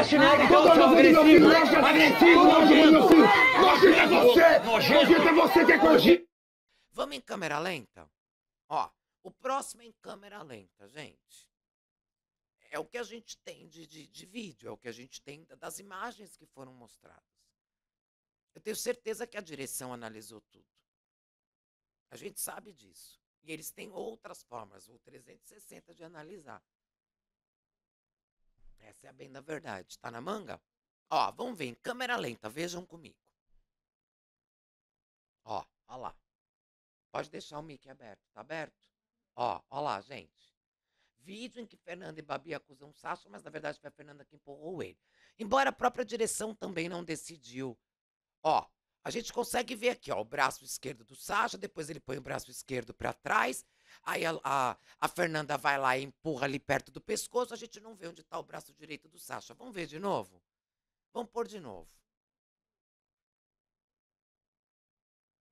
Nojento, contra você, agressivo, agressivo, nojento. Nojento é você. Nojento é você que é corrigido. Vamos em câmera lenta? Ó, o próximo é em câmera lenta, gente. É o que a gente tem de, de, de vídeo, é o que a gente tem das imagens que foram mostradas. Eu tenho certeza que a direção analisou tudo. A gente sabe disso. E eles têm outras formas, o 360 de analisar. Essa é a bem da verdade. Tá na manga? Ó, vamos ver em câmera lenta, vejam comigo. Ó, ó lá. Pode deixar o mic aberto, tá aberto? Ó, ó lá, gente. Vídeo em que Fernanda e Babi acusam Sasso, mas na verdade foi a Fernanda que empurrou ele. Embora a própria direção também não decidiu. Ó, a gente consegue ver aqui, ó, o braço esquerdo do Sacha, depois ele põe o braço esquerdo para trás, aí a, a, a, Fernanda vai lá e empurra ali perto do pescoço, a gente não vê onde tá o braço direito do Sacha. Vamos ver de novo? Vamos pôr de novo.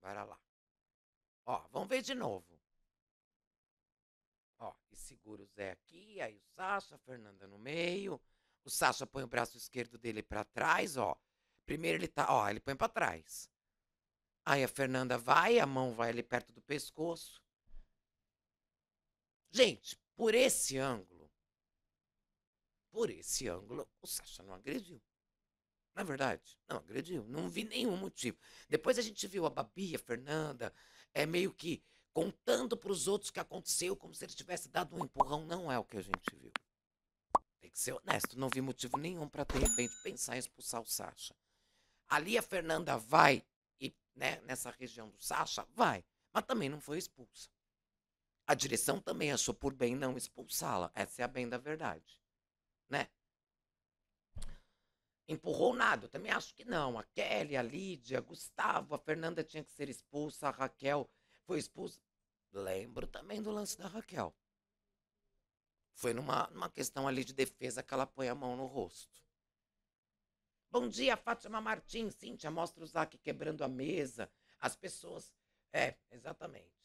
Para lá. Ó, vamos ver de novo. Ó, e segura o Zé aqui, aí o Sacha, a Fernanda no meio. O Sacha põe o braço esquerdo dele para trás, ó. Primeiro ele tá, ó, ele põe para trás. Aí a Fernanda vai, a mão vai ali perto do pescoço. Gente, por esse ângulo, por esse ângulo, o Sasha não agrediu. Na verdade, não agrediu. Não vi nenhum motivo. Depois a gente viu a Babi, a Fernanda, é meio que contando para os outros o que aconteceu, como se ele tivesse dado um empurrão. Não é o que a gente viu. Tem que ser honesto. Não vi motivo nenhum para, de repente, pensar em expulsar o Sasha. Ali a Fernanda vai, e né, nessa região do Sacha, vai. Mas também não foi expulsa. A direção também achou por bem não expulsá-la. Essa é a bem da verdade. Né? Empurrou nada, eu também acho que não. A Kelly, a Lídia, Gustavo, a Fernanda tinha que ser expulsa, a Raquel foi expulsa. Lembro também do lance da Raquel. Foi numa, numa questão ali de defesa que ela põe a mão no rosto. Bom dia, Fátima Martins. Cíntia, mostra o Zac quebrando a mesa. As pessoas. É, exatamente.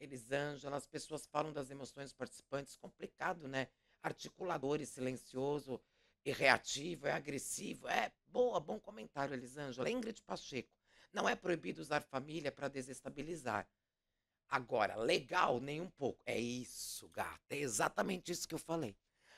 Elisângela, as pessoas falam das emoções participantes. Complicado, né? Articulador e silencioso, e reativo, é agressivo. É, boa, bom comentário, Elisângela. Ingrid Pacheco. Não é proibido usar família para desestabilizar. Agora, legal, nem um pouco. É isso, gata. É exatamente isso que eu falei.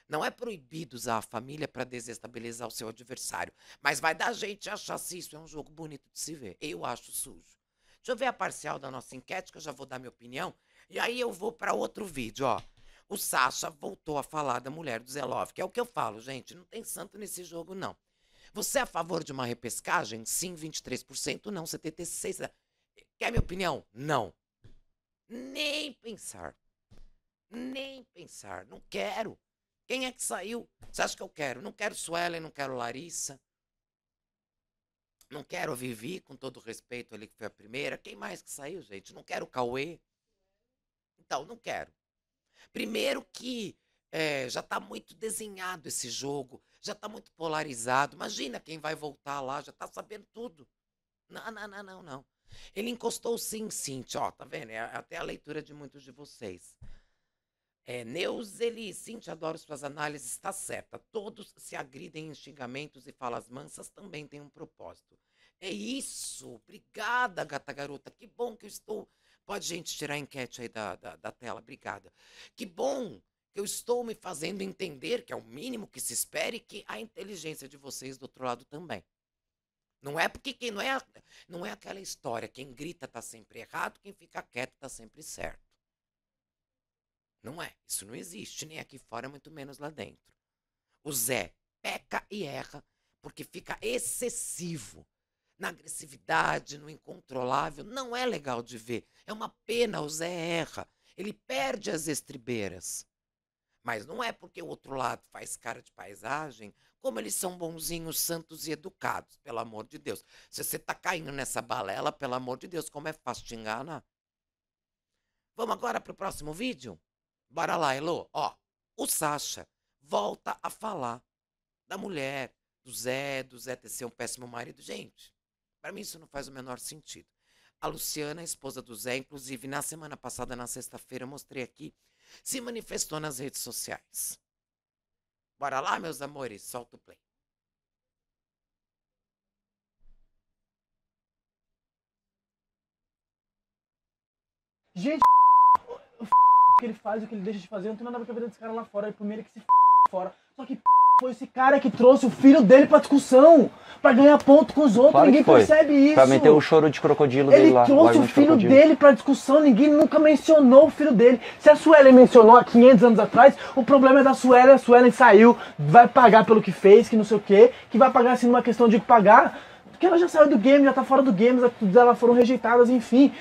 Não é proibido usar a família para desestabilizar o seu adversário, mas vai dar gente achar se isso é um jogo bonito de se ver. Eu acho sujo. Deixa eu ver a parcial da nossa enquete, que eu já vou dar minha opinião, e aí eu vou para outro vídeo, ó. O Sasha voltou a falar da mulher do Zelov, que é o que eu falo, gente, não tem santo nesse jogo, não. Você é a favor de uma repescagem? Sim, 23%, não, 76%. Quer minha opinião? Não. Nem pensar. Nem pensar. Não quero. Quem é que saiu? Você acha que eu quero? Não quero Suelen, não quero Larissa. Não quero Vivi, com todo respeito ali que foi a primeira. Quem mais que saiu, gente? Não quero Cauê. Então, não quero. Primeiro que é, já está muito desenhado esse jogo, já está muito polarizado. Imagina quem vai voltar lá, já está sabendo tudo. Não, não, não, não, não. Ele encostou sim, sim, ó, tá vendo? É, é até a leitura de muitos de vocês. É, Neuzeli, Cintia, adoro suas análises, está certa. Todos se agridem em xingamentos e falas mansas também têm um propósito. É isso! Obrigada, gata garota. Que bom que eu estou. Pode, gente, tirar a enquete aí da, da, da tela. Obrigada. Que bom que eu estou me fazendo entender, que é o mínimo que se espere, que a inteligência de vocês do outro lado também. Não é porque quem não é, não é aquela história, quem grita está sempre errado, quem fica quieto está sempre certo. Não é. Isso não existe, nem aqui fora, muito menos lá dentro. O Zé peca e erra porque fica excessivo na agressividade, no incontrolável. Não é legal de ver. É uma pena, o Zé erra. Ele perde as estribeiras. Mas não é porque o outro lado faz cara de paisagem, como eles são bonzinhos, santos e educados, pelo amor de Deus. Se você está caindo nessa balela, pelo amor de Deus, como é fácil te enganar. Vamos agora para o próximo vídeo? Bora lá, Elo. Ó, o Sasha volta a falar da mulher, do Zé, do Zé ter ser um péssimo marido. Gente, para mim isso não faz o menor sentido. A Luciana, a esposa do Zé, inclusive na semana passada, na sexta-feira, mostrei aqui, se manifestou nas redes sociais. Bora lá, meus amores, solta o play. Gente que ele faz, o que ele deixa de fazer, não tem nada a ver com a vida desse cara lá fora. e primeiro é que se f... fora. Só que p... foi esse cara que trouxe o filho dele pra discussão, pra ganhar ponto com os outros. Claro ninguém percebe isso. Pra meter o choro de crocodilo ele dele lá. Ele trouxe o de filho crocodilo. dele pra discussão, ninguém nunca mencionou o filho dele. Se a Suelen mencionou há 500 anos atrás, o problema é da Suelen. A Suelen saiu, vai pagar pelo que fez, que não sei o quê, que vai pagar assim numa questão de pagar. Porque ela já saiu do game, já tá fora do game, as dela foram rejeitadas, enfim.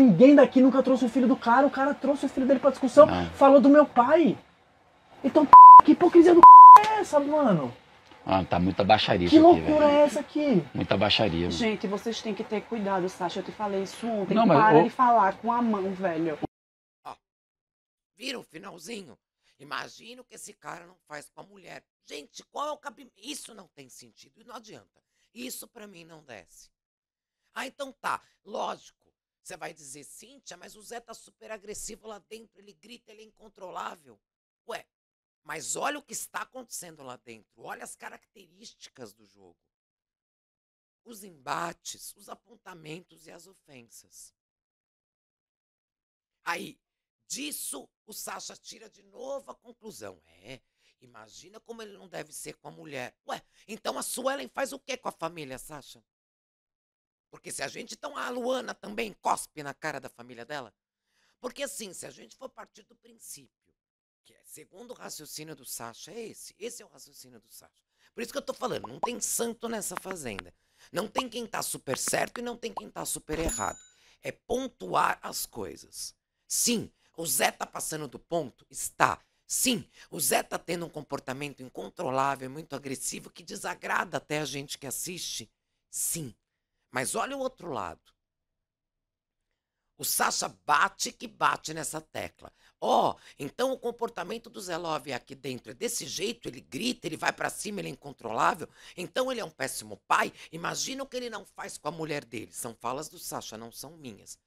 Ninguém daqui nunca trouxe o filho do cara, o cara trouxe o filho dele pra discussão, ah. falou do meu pai. Então, p... que hipocrisia do p... é essa, mano? Ah, tá muita baixaria Que loucura é essa aqui? Muita baixaria. Gente, vocês têm que ter cuidado, Sasha. Eu te falei isso ontem. Não, Para eu... de falar com a mão, velho. Ó, viram o finalzinho? Imagina o que esse cara não faz com a mulher. Gente, qual é o cabimento? Isso não tem sentido e não adianta. Isso para mim não desce. Ah, então tá. Lógico, você vai dizer, Cíntia, mas o Zé tá super agressivo lá dentro, ele grita, ele é incontrolável. Ué, mas olha o que está acontecendo lá dentro, olha as características do jogo. Os embates, os apontamentos e as ofensas. Aí, disso, o Sasha tira de novo a conclusão. É, imagina como ele não deve ser com a mulher. Ué, então a Suelen faz o que com a família, Sasha? Porque se a gente. Então a Luana também cospe na cara da família dela. Porque assim, se a gente for partir do princípio, que é segundo o raciocínio do Sacha, é esse. Esse é o raciocínio do Sacha. Por isso que eu tô falando, não tem santo nessa fazenda. Não tem quem tá super certo e não tem quem tá super errado. É pontuar as coisas. Sim, o Zé tá passando do ponto? Está. Sim, o Zé tá tendo um comportamento incontrolável, muito agressivo, que desagrada até a gente que assiste? Sim. Mas olha o outro lado. O Sasha bate que bate nessa tecla. Ó, oh, então o comportamento do Zé Love é aqui dentro é desse jeito, ele grita, ele vai para cima, ele é incontrolável. Então ele é um péssimo pai. Imagina o que ele não faz com a mulher dele. São falas do Sasha, não são minhas.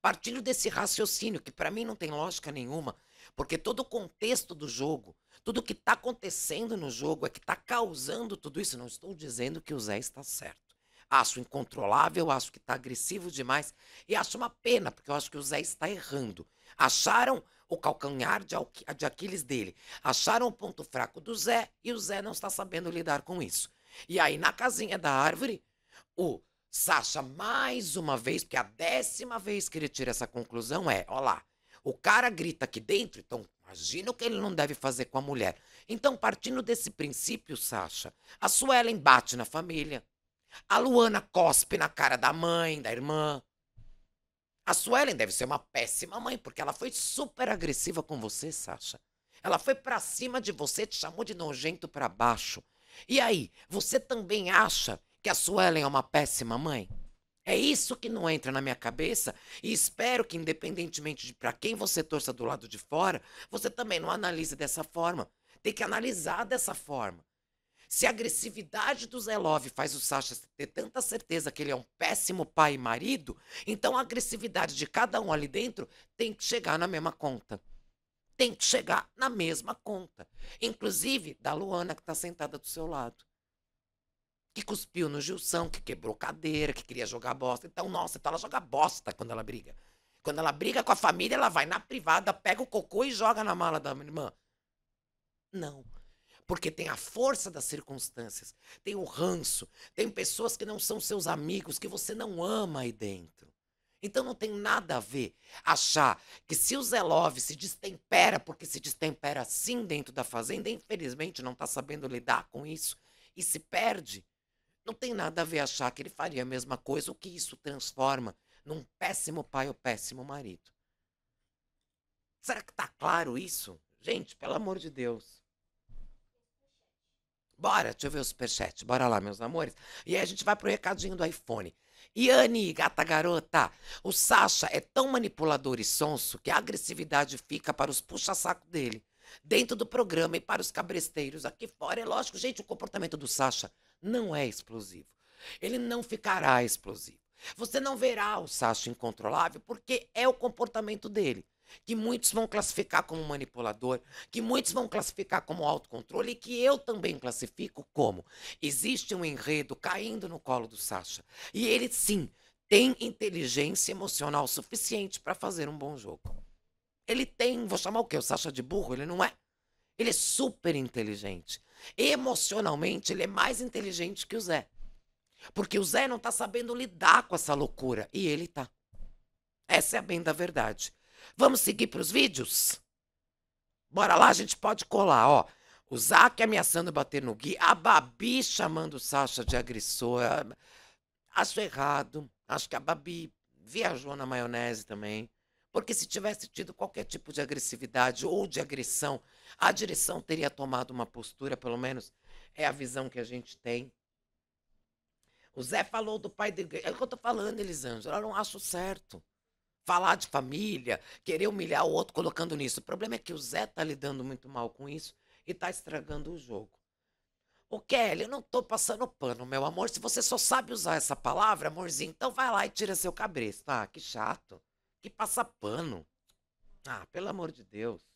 Partindo desse raciocínio que para mim não tem lógica nenhuma, porque todo o contexto do jogo, tudo que está acontecendo no jogo é que está causando tudo isso. Não estou dizendo que o Zé está certo. Acho incontrolável, acho que está agressivo demais e acho uma pena, porque eu acho que o Zé está errando. Acharam o calcanhar de, Aquiles dele, acharam o ponto fraco do Zé e o Zé não está sabendo lidar com isso. E aí, na casinha da árvore, o Sasha, mais uma vez, porque é a décima vez que ele tira essa conclusão é: ó lá, o cara grita aqui dentro, então imagina o que ele não deve fazer com a mulher. Então, partindo desse princípio, Sasha, a Suelen bate na família, a Luana cospe na cara da mãe, da irmã. A Suelen deve ser uma péssima mãe, porque ela foi super agressiva com você, Sasha. Ela foi para cima de você, te chamou de nojento para baixo. E aí, você também acha que a Suelen é uma péssima mãe? É isso que não entra na minha cabeça e espero que, independentemente de para quem você torça do lado de fora, você também não analise dessa forma. Tem que analisar dessa forma. Se a agressividade do Zelov faz o Sasha ter tanta certeza que ele é um péssimo pai e marido, então a agressividade de cada um ali dentro tem que chegar na mesma conta. Tem que chegar na mesma conta. Inclusive da Luana que está sentada do seu lado. Que cuspiu no Gilson, que quebrou cadeira, que queria jogar bosta. Então, nossa, então ela joga bosta quando ela briga. Quando ela briga com a família, ela vai na privada, pega o cocô e joga na mala da irmã. Não. Porque tem a força das circunstâncias, tem o ranço, tem pessoas que não são seus amigos, que você não ama aí dentro. Então não tem nada a ver achar que se o Zelove se destempera, porque se destempera assim dentro da fazenda, infelizmente não está sabendo lidar com isso e se perde. Não tem nada a ver achar que ele faria a mesma coisa, o que isso transforma num péssimo pai ou péssimo marido. Será que está claro isso? Gente, pelo amor de Deus. Bora, deixa eu ver o superchat. Bora lá, meus amores. E aí a gente vai pro recadinho do iPhone. Yanni, gata garota, o Sasha é tão manipulador e sonso que a agressividade fica para os puxa-saco dele, dentro do programa e para os cabresteiros aqui fora. É lógico, gente, o comportamento do Sasha não é explosivo. Ele não ficará explosivo. Você não verá o Sasha incontrolável porque é o comportamento dele que muitos vão classificar como manipulador, que muitos vão classificar como autocontrole e que eu também classifico como. Existe um enredo caindo no colo do Sacha. E ele sim tem inteligência emocional suficiente para fazer um bom jogo. Ele tem, vou chamar o quê? O Sacha de burro? Ele não é. Ele é super inteligente. Emocionalmente, ele é mais inteligente que o Zé. Porque o Zé não está sabendo lidar com essa loucura e ele tá. Essa é a bem da verdade. Vamos seguir para os vídeos? Bora lá, a gente pode colar, ó. O Zac ameaçando bater no Gui, a Babi chamando o Sasha de agressor. Acho errado. Acho que a Babi viajou na maionese também. Porque se tivesse tido qualquer tipo de agressividade ou de agressão, a direção teria tomado uma postura, pelo menos é a visão que a gente tem. O Zé falou do pai de É o que eu tô falando, Elisângela. Eu não acho certo falar de família, querer humilhar o outro colocando nisso. O problema é que o Zé tá lidando muito mal com isso e tá estragando o jogo. O Kelly, eu não tô passando pano, meu amor. Se você só sabe usar essa palavra, amorzinho, então vai lá e tira seu cabresto. Ah, que chato. Que passa pano. Ah, pelo amor de Deus.